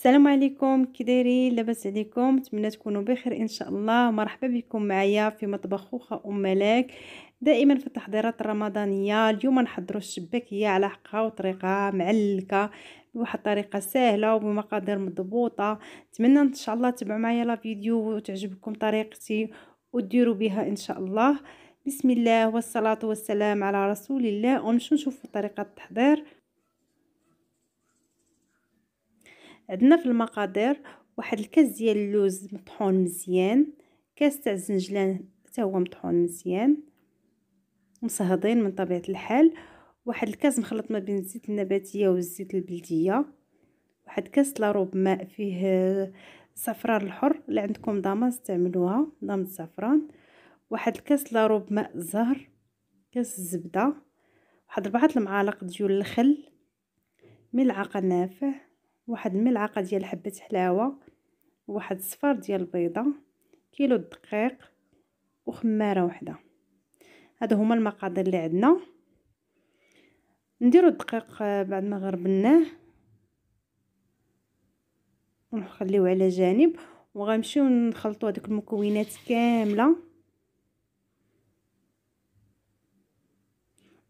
السلام عليكم كي دايرين لاباس عليكم نتمنى تكونوا بخير ان شاء الله مرحبا بكم معايا في مطبخ خوخه ام ملاك دائما في التحضيرات الرمضانيه اليوم نحضروا الشباكيه على حقها وطريقه معلكه بواحد الطريقه سهله وبمقادير مضبوطه نتمنى ان شاء الله تبعوا معايا لا فيديو وتعجبكم طريقتي وديروا بها ان شاء الله بسم الله والصلاه والسلام على رسول الله ونمشيو نشوفوا طريقه التحضير عندنا في المقادير واحد الكاس ديال اللوز مطحون مزيان كاس تاع الزنجلان حتى هو مطحون مزيان مصهدين من طبيعه الحال واحد الكاس مخلط ما بين الزيت النباتيه والزيت البلديه واحد كاس لاروب ماء فيه آه، صفران الحر اللي عندكم ضامه استعملوها ضامه الزعفران واحد الكاس لاروب ماء الزهر كاس الزبده واحد ربعه المعالق ديال الخل ملعقه نافع واحد الملعقه ديال حبه حلاوه واحد صفار ديال البيضه كيلو الدقيق وخماره وحده هادو هما المقادير اللي عندنا نديرو الدقيق آه، بعد ما غربناه ونخليوه على جانب وغنمشيو نخلطو هذوك المكونات كامله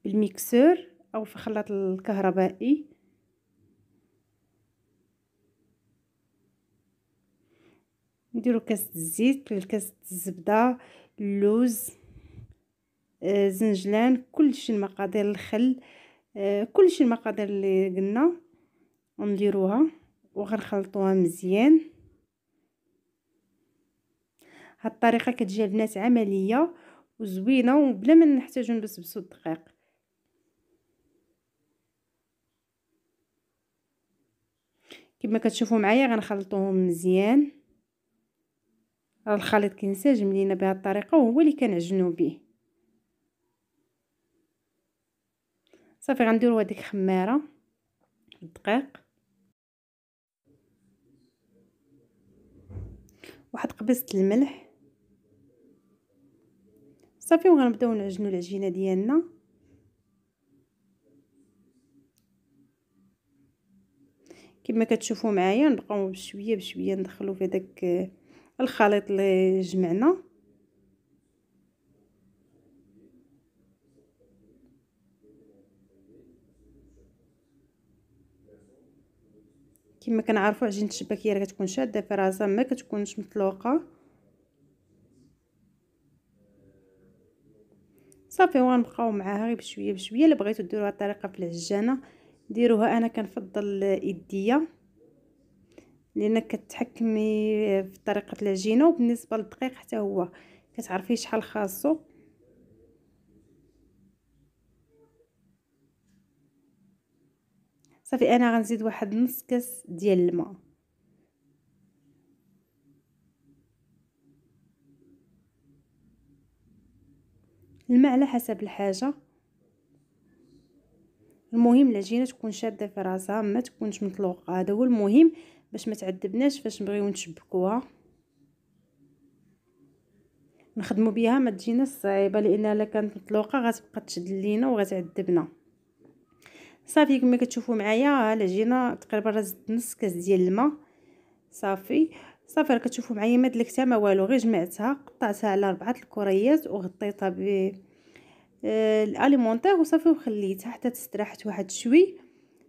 بالميكسور او في خلاط الكهربائي نديرو كاس الزيت كاس الزبده اللوز آه زنجلان كلشي المقادير الخل آه كلشي المقادير اللي قلنا ونديروها وغنخلطوها مزيان هاد الطريقه كتجي البنات عمليه وزوينه وبلا ما نحتاجو نبسبسو الدقيق كما كتشوفوا معايا غنخلطوهم مزيان الخليط كينسجم لينا بهذه الطريقه وهو اللي كنعجنو به صافي غنديرو هذيك خماره الدقيق واحد قبيصه الملح صافي وغنبداو نعجنو العجينه ديالنا كما كتشوفوا معايا نبقاو بشويه بشويه ندخلو في داك الخليط اللي جمعنا كما كنعرفوا عجينه الشباكيه راه كتكون شاده في راسها ما كتكونش مطلوقه صافي وغنبقاو معاها غير بشويه بشويه الا بغيتو ديروها الطريقه في العجانه ديروها انا كنفضل اليديه لانك كتحكمي في طريقه العجينه وبالنسبه للدقيق حتى هو كتعرفي شحال خاصو صافي انا غنزيد واحد نص كاس ديال الماء الماء على حسب الحاجه المهم العجينه تكون شاده في راسها ما تكونش مطلوقه هذا هو المهم باش ما تعذبناش فاش نبغيو نشبكوها نخدموا بها ما تجينا صعيبه لانها الا كانت مطلوقه غتبقى تشد لينا وغتعذبنا صافي كما كتشوفوا معايا العجينه تقريبا رزت نص كاس ديال الماء صافي صافي راه كتشوفوا معايا ما دلكتها ما والو غير جمعتها قطعتها على ربعه الكريات وغطيتها ب آه، الاليمونتير وصافي وخليتها حتى تستراحت واحد شوي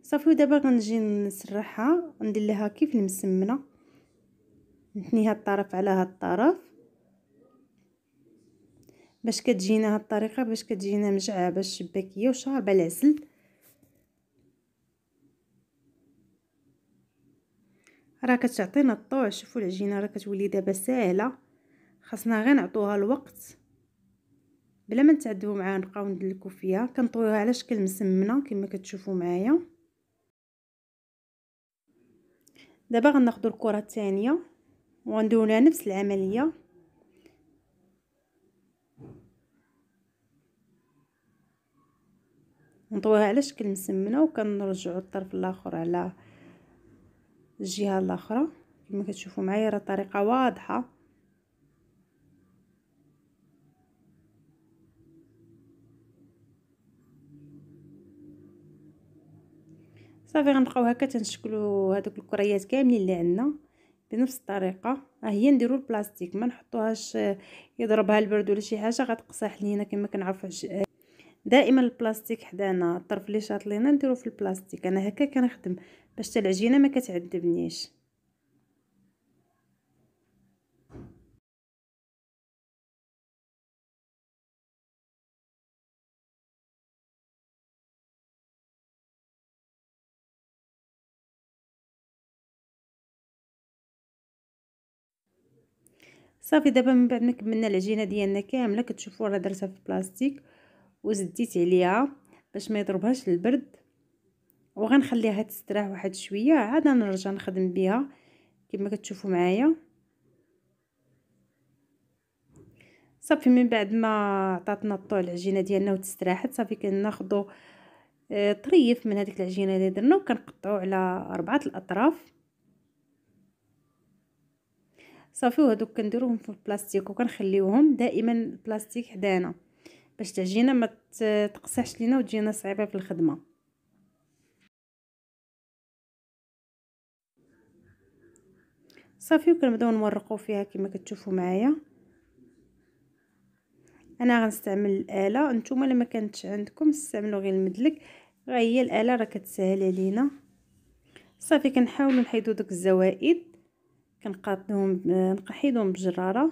صافي ودابا غنجي نسرحها ندير لها كيف المسمنه نثني هاد الطرف على هاد الطرف باش كتجينا هاد الطريقه باش كتجينا مجعبه الشباكيه وشاربه العسل راه كتعطينا الطوع شوفوا العجينه راه كتولي دابا ساهله خاصنا غير نعطوها الوقت بلا ما نتعدوا معاه نبقاو ندلكو فيها كنطويوها على شكل مسمنه كما كتشوفوا معايا دابا غناخذوا الكره الثانيه وغنديروا نفس العمليه نطويها على شكل مسمنه وكنرجعوا الطرف الاخر على الجهه الاخرى كما كتشوفوا معايا راه طريقه واضحه صافي غنبقاو هكا تنشكلوا هذوك الكريات كاملين اللي عندنا بنفس الطريقه ها هي نديروا البلاستيك ما نحطوهاش يضربها البرد ولا شي حاجه غتقصح لينا كما كنعرفوا دائما البلاستيك حدانا الطرف اللي شاط لينا نديرو في البلاستيك انا هكا كنخدم باش حتى العجينه ما كتعذبنيش صافي دابا من بعد ما كملنا العجينه ديالنا كامله كتشوفوا راه درتها في البلاستيك وزديت عليها باش ما يضربهاش البرد وغنخليها تستراح واحد شويه عاد نرجع نخدم بها كما كتشوفوا معايا صافي من بعد ما عطاتنا الطول العجينه ديالنا وتستراحت صافي كناخذوا آه، طريف من هذيك العجينه اللي درنا وكنقطعوا على اربعه الاطراف صافي وهذوك كنديروهم في البلاستيك وكنخليوهم دائما البلاستيك حدانا باش تعجينا ما تقصحش لينا وتجينا صعيبه في الخدمه صافي وكنبداو نورقو فيها كما كتشوفوا معايا انا غنستعمل الاله نتوما لما كانتش عندكم استعملوا غير المدلك غير هي الاله راه كتسهل علينا صافي كنحاولوا نحيدو دوك الزوائد كنقادهم نقحيدهم بجراره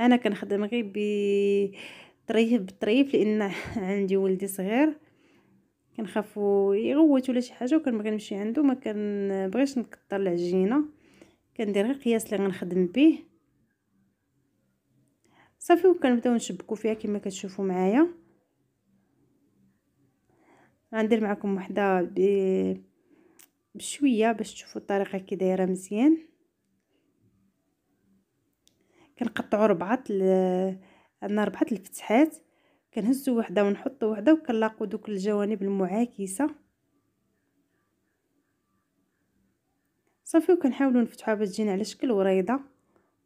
انا كنخدم غير بطريف بطريف لان عندي ولدي صغير كنخافو يغوت ولا شي حاجه وكنبغي نمشي عنده ما كنبغيش نكثر العجينه كندير غير قياس اللي غنخدم به صافي وكنبداو نشبكو فيها كما كتشوفوا معايا غندير معكم وحده بشويه باش تشوفوا الطريقه كي دايره مزيان كنقطعوا ربعه عندنا ربعه الفتحات كنهزوا وحده ونحطوا وحده وكنلاقوا دوك الجوانب المعاكسه صافي وكنحاولوا نفتحوها باش تجينا على شكل وريضه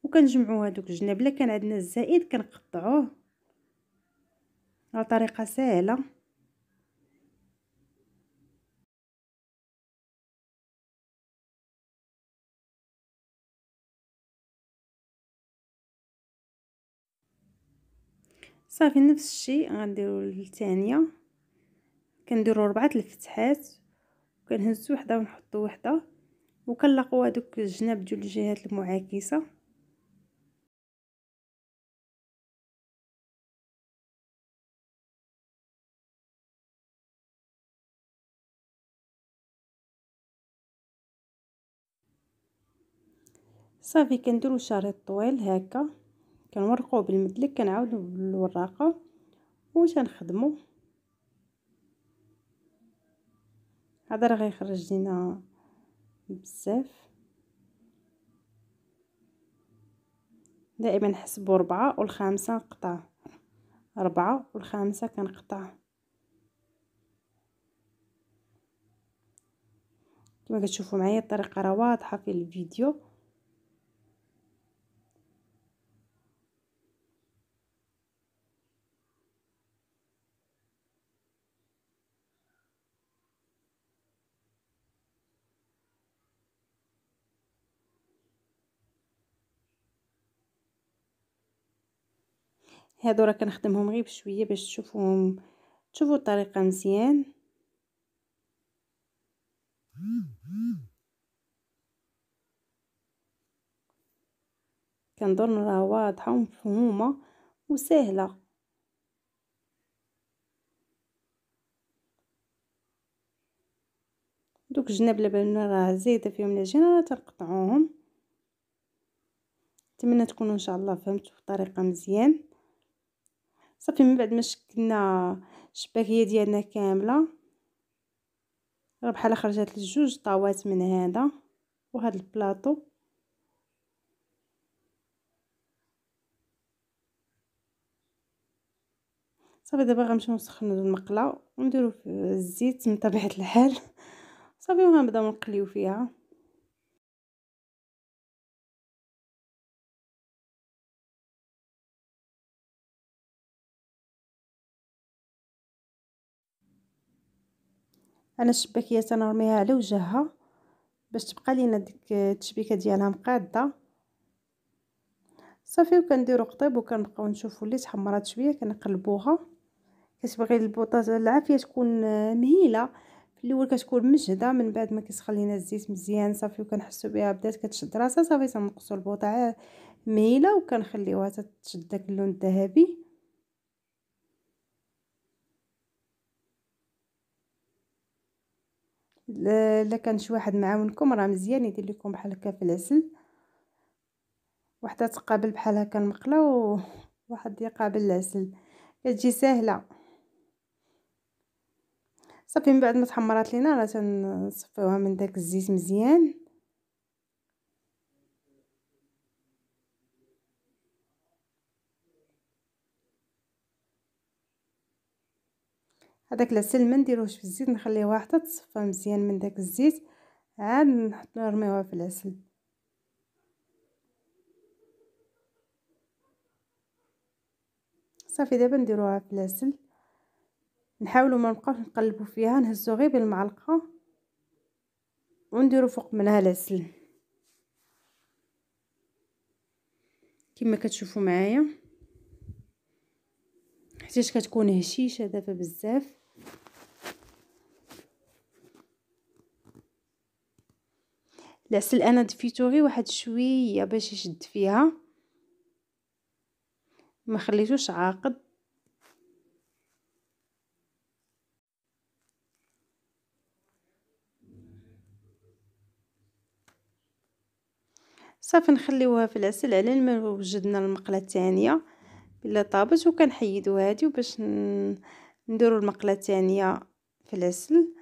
وكنجمعوا هذوك الجناب الا كان عندنا الزائد كنقطعوه على طريقه سهله صافي نفس الشيء غنديرو الثانيه كنديرو ربعه الفتحات وكنهزو وحده ونحطو وحده وكنلاقوا هذوك الجناب ديال الجهات المعاكسه صافي كنديرو شريط طويل هكا كنورقوه بالمدلك كنعاودو بالوراقه أو تنخدمو هذا راه غيخرج لينا بزاف دائما نحسبو ربعة أو الخامسة نقطع ربعة أو الخامسة كنقطع كما كتشوفوا معايا الطريقه راه واضحه في الفيديو هادو راه كنخدمهم غير بشويه باش تشوفوهم تشوفوا الطريقه مزيان كنظن راه واضحه ومفهومه وسهله دوك جناب لبنان راه زايده فيهم العجينه راه تنقطعوهم نتمنى تكونوا ان شاء الله فهمتوا الطريقه مزيان صافي من بعد ما شكلنا الشباكيه ديالنا كامله راه بحال خرجات لجوج طاوات من هذا وهذا البلاطو صافي دابا غنمشيو نسخنوا المقله ونديرو الزيت من طبيعه الحال صافي وغنبداو نقليو فيها انا الشباكيه تنرميها على وجهها باش تبقى لينا ديك التشبيكه ديالها مقاده صافي وكنديرو قطيب وكنبقاو نشوفو اللي تحمرات شويه كنقلبوها كتبغي البوطاطا العافيه تكون مهيله في الاول كتكون مجهده من بعد ما كيسخن لينا الزيت مزيان صافي وكنحسو بها بدات كتشد راسها صافي تنقصو البوطه مهيله وكنخليوها تتشد داك اللون الذهبي الا كان شي واحد معاونكم راه مزيان يدير لكم بحال هكا في العسل وحده تقابل بحال هكا المقله وواحد يقابل العسل كتجي ساهله صافي من بعد ما تحمرات لينا راه تنصفيوها من داك الزيت مزيان هذاك العسل ما نديروهش في الزيت نخليه واحد تصفى مزيان من داك الزيت عاد نحط نرميوها في العسل صافي دابا نديروها في العسل نحاولوا ما نبقاوش نقلبوا فيها نهزو غير بالمعلقه ونديروا فوق منها العسل كما كتشوفوا معايا حيت كتكون هشيشه دابا بزاف العسل انا دفيتو غير واحد شويه باش يشد فيها ما خليتوش عاقد صافي نخليوها في العسل على ما وجدنا المقله الثانيه الا طابت وكنحيدو هادي وباش نديرو المقله الثانيه في العسل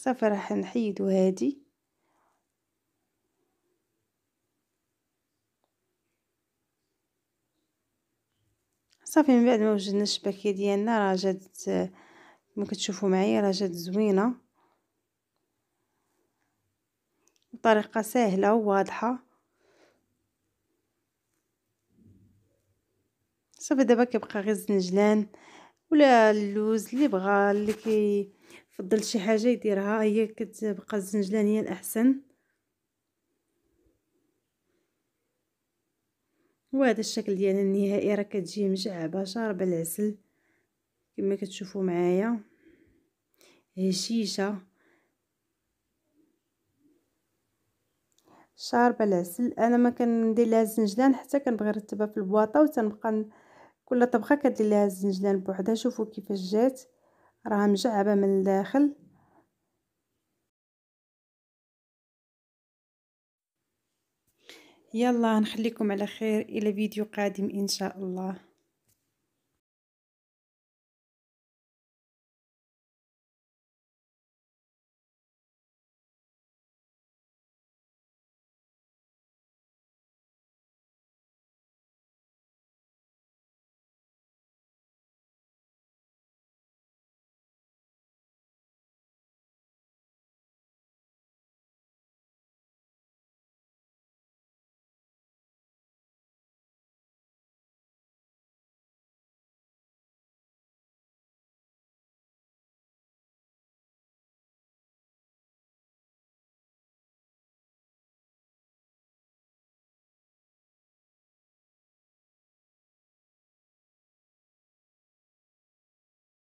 صافي راح نحيدو هادي صافي من بعد ما وجدنا الشباكيه ديالنا راه جات كما كتشوفوا معايا راه جات زوينه بطريقه سهله وواضحه صافي دابا كيبقى غير الزنجلان ولا اللوز اللي بغا اللي كي فضل شي حاجه يديرها هي كتبقى الزنجلانيه الاحسن وهذا الشكل ديالها النهائي راه كتجي مجعبه شاربه العسل كما كتشوفوا معايا هشيشه شاربه العسل انا ما كندير لها الزنجلان حتى كنبغي نرتبها في البواطه وتنبقى كل طبخه كدير لها الزنجلان بوحدها شوفوا كيفاش جات راها مجعبة من الداخل يلا نخليكم على خير الى فيديو قادم ان شاء الله